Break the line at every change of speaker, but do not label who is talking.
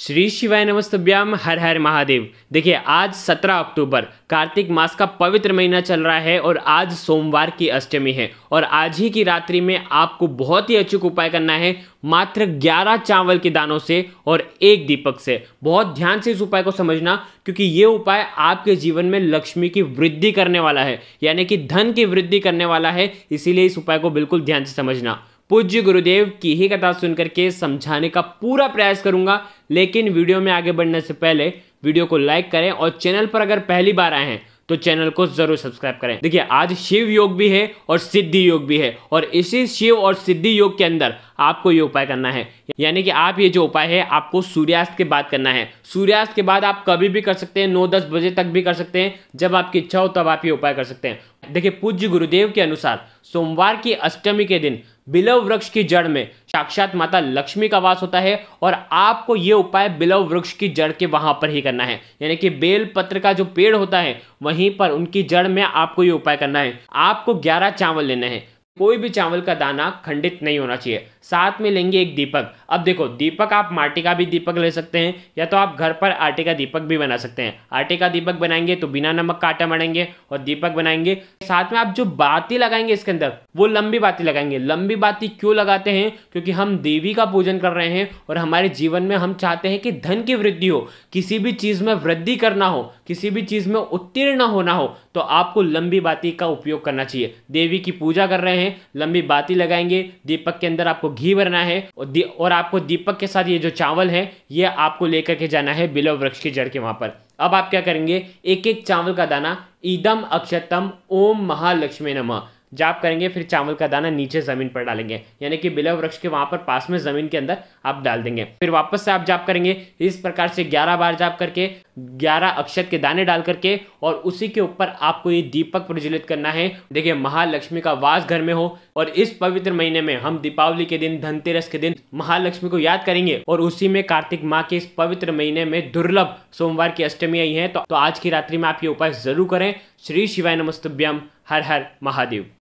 श्री शिवाय नमस्तभ्याम हर हर महादेव देखिए आज 17 अक्टूबर कार्तिक मास का पवित्र महीना चल रहा है और आज सोमवार की अष्टमी है और आज ही की रात्रि में आपको बहुत ही अचूक उपाय करना है मात्र 11 चावल के दानों से और एक दीपक से बहुत ध्यान से इस उपाय को समझना क्योंकि ये उपाय आपके जीवन में लक्ष्मी की वृद्धि करने वाला है यानी कि धन की वृद्धि करने वाला है इसीलिए इस उपाय को बिल्कुल ध्यान से समझना पूज्य गुरुदेव की ही कथा सुनकर के समझाने का पूरा प्रयास करूंगा लेकिन वीडियो में आगे बढ़ने से पहले वीडियो को लाइक करें और चैनल पर अगर पहली बार आए हैं तो चैनल को जरूर सब्सक्राइब करें देखिए आज शिव योग भी है और सिद्धि योग भी है और इसी शिव और सिद्धि योग के अंदर आपको ये उपाय करना है यानी कि आप ये जो उपाय है आपको सूर्यास्त के बाद करना है सूर्यास्त के बाद आप कभी भी कर सकते हैं नौ दस बजे तक भी कर सकते हैं जब आपकी इच्छा हो तब आप ये उपाय कर सकते हैं देखिए पूज्य गुरुदेव के अनुसार सोमवार की अष्टमी के दिन बिलव वृक्ष की जड़ में साक्षात माता लक्ष्मी का वास होता है और आपको ये उपाय बिलव वृक्ष की जड़ के वहां पर ही करना है यानी कि बेल पत्र का जो पेड़ होता है वहीं पर उनकी जड़ में आपको ये उपाय करना है आपको ग्यारह चावल लेने हैं कोई भी चावल का दाना खंडित नहीं होना चाहिए साथ में लेंगे एक दीपक अब देखो दीपक आप माटी का भी दीपक ले सकते हैं या तो आप घर पर आटे का दीपक भी बना सकते हैं आटे का दीपक बनाएंगे तो बिना नमक का आटा बनाएंगे और दीपक बनाएंगे साथ में आप जो बाती लगाएंगे इसके अंदर वो लंबी बाती लगाएंगे लंबी बाती क्यों लगाते हैं क्योंकि हम देवी का पूजन कर रहे हैं और हमारे जीवन में हम चाहते हैं कि धन की वृद्धि हो किसी भी चीज़ में वृद्धि करना हो किसी भी चीज़ में उत्तीर्ण होना हो तो आपको लंबी बाती का उपयोग करना चाहिए देवी की पूजा कर रहे हैं लंबी बाती लगाएंगे दीपक के अंदर आपको घी भरना है और, और आपको दीपक के साथ ये जो चावल है ये आपको लेकर के जाना है बिलव वृक्ष की जड़ के वहां पर अब आप क्या करेंगे एक एक चावल का दाना ईदम अक्षतम ओम महालक्ष्मी नमः जाप करेंगे फिर चावल का दाना नीचे ज़मीन पर डालेंगे यानी कि बिलव वृक्ष के वहां पर पास में ज़मीन के अंदर आप डाल देंगे फिर वापस से आप जाप करेंगे इस प्रकार से ग्यारह बार जाप करके ग्यारह अक्षत के दाने डाल करके और उसी के ऊपर आपको ये दीपक प्रज्वलित करना है देखिए महालक्ष्मी का वास घर में हो और इस पवित्र महीने में हम दीपावली के दिन धनतेरस के दिन महालक्ष्मी को याद करेंगे और उसी में कार्तिक माह के इस पवित्र महीने में दुर्लभ सोमवार की अष्टमी आई है तो, तो आज की रात्रि में आप ये उपाय जरूर करें श्री शिवाय नमस्तभ्यम हर हर महादेव